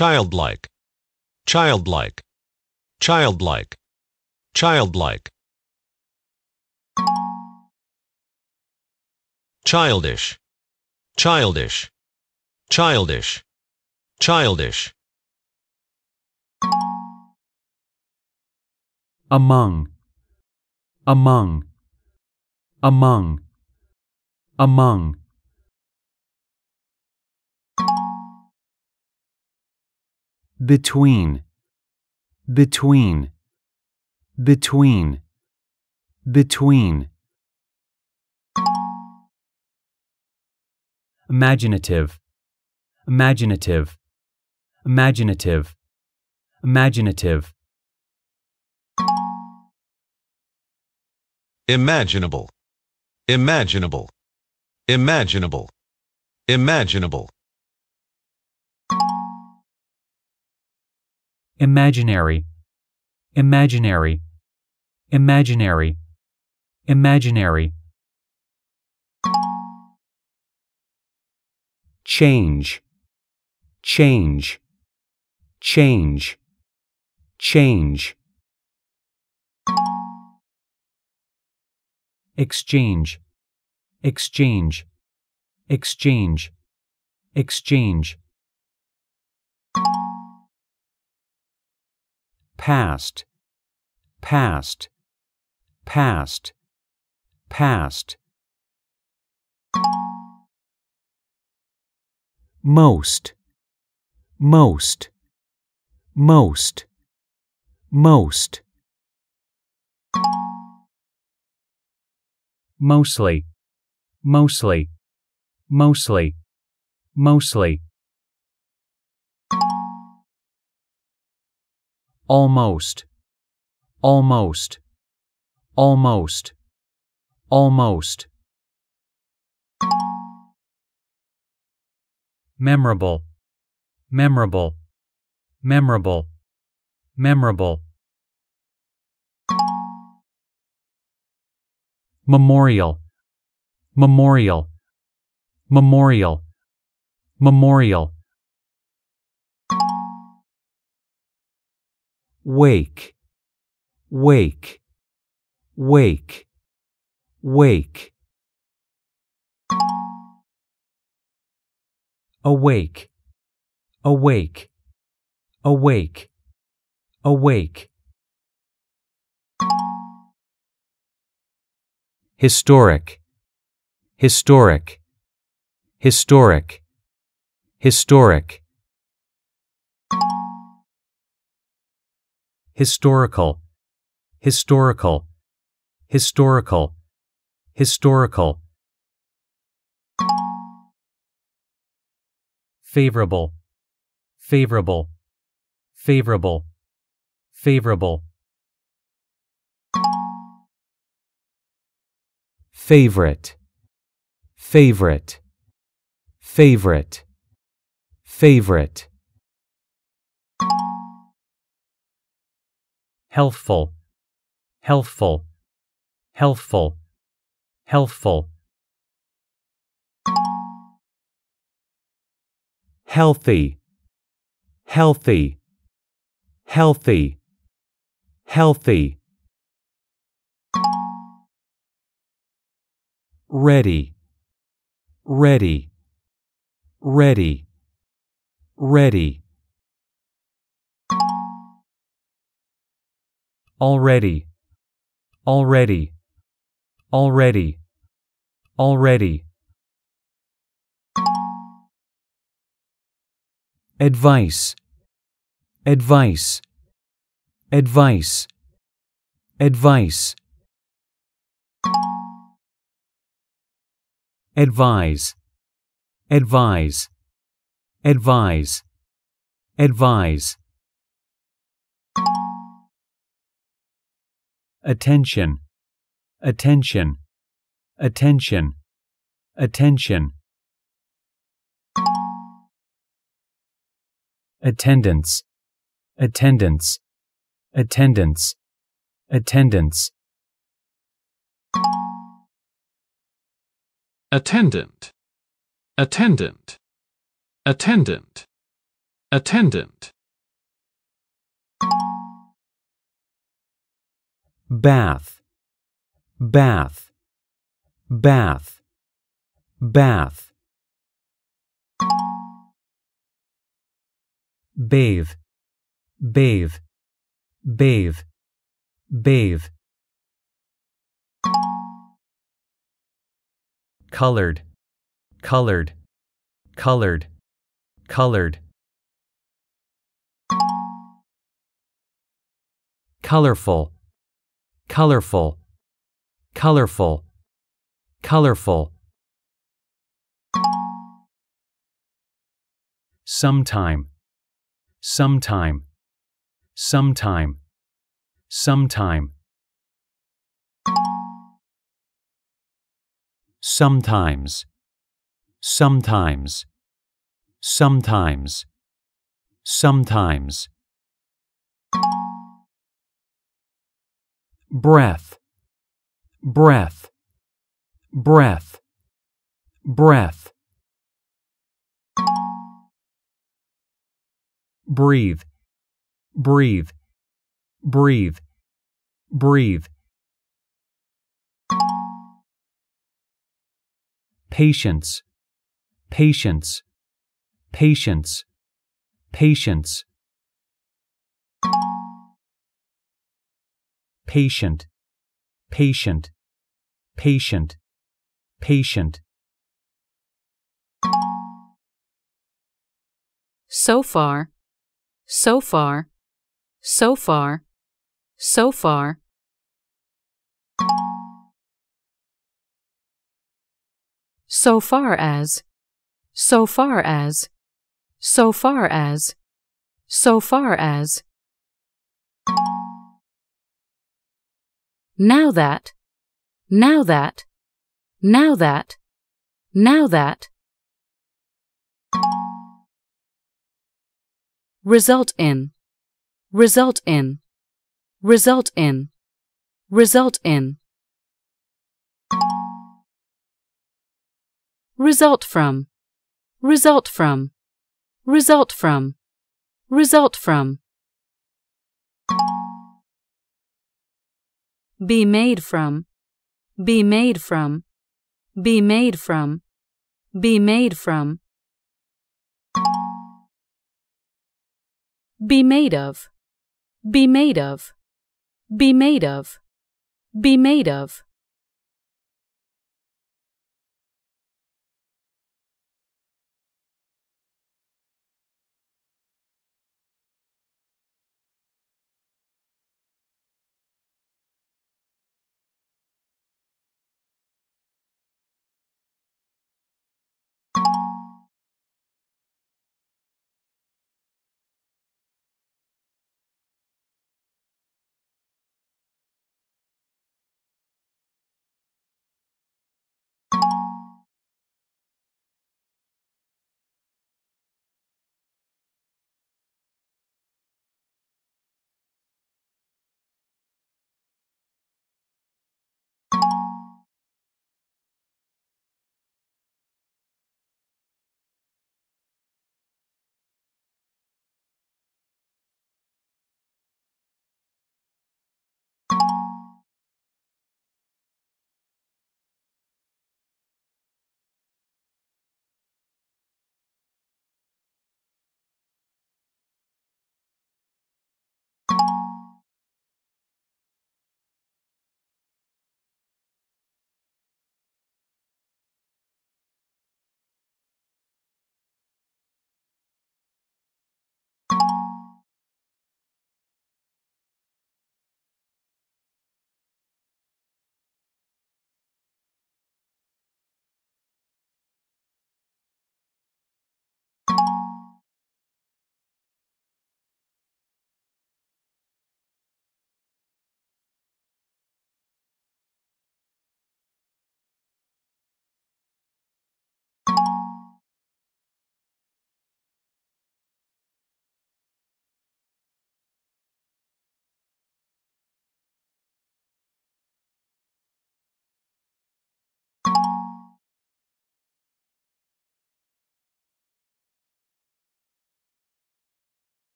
childlike childlike childlike childlike childish childish childish childish among among among among between, between, between, between. Imaginative, imaginative, imaginative, imaginative. Imaginable, imaginable, imaginable, imaginable. imaginary, imaginary, imaginary, imaginary. Change, change, change, change. Exchange, exchange, exchange, exchange. past, past, past, past. Most, most, most, most. Mostly, mostly, mostly, mostly. almost, almost, almost, almost. Memorable, memorable, memorable, memorable. Memorial, memorial, memorial, memorial. wake, wake, wake, wake. Awake, awake, awake, awake. Historic, historic, historic, historic. historical, historical, historical, historical. Favorable, favorable, favorable, favorable. Favorite, favorite, favorite, favorite. healthful, healthful, healthful, healthful. Healthy, healthy, healthy, healthy. Ready, ready, ready, ready. already, already, already, already. Advice, advice, advice, advice. Advise, advise, advise, advise. attention, attention, attention, attention. Attendance, attendance, attendance, attendance. Attendant, attendant, attendant, attendant. bath, bath, bath, bath. Bathe, bathe, bathe, bathe. Colored, colored, colored, colored. Colorful, colorful, colorful, colorful. Sometime, sometime, sometime, sometime. Sometimes, sometimes, sometimes, sometimes. breath, breath, breath, breath. Breathe, breathe, breathe, breathe. Patience, patience, patience, patience. patient, patient, patient, patient. So far, so far, so far, so far. So far as, so far as, so far as, so far as. Now that, now that, now that, now that. Result in, result in, result in, result in. Result from, result from, result from, result from. be made from, be made from, be made from, be made from. Be made of, be made of, be made of, be made of.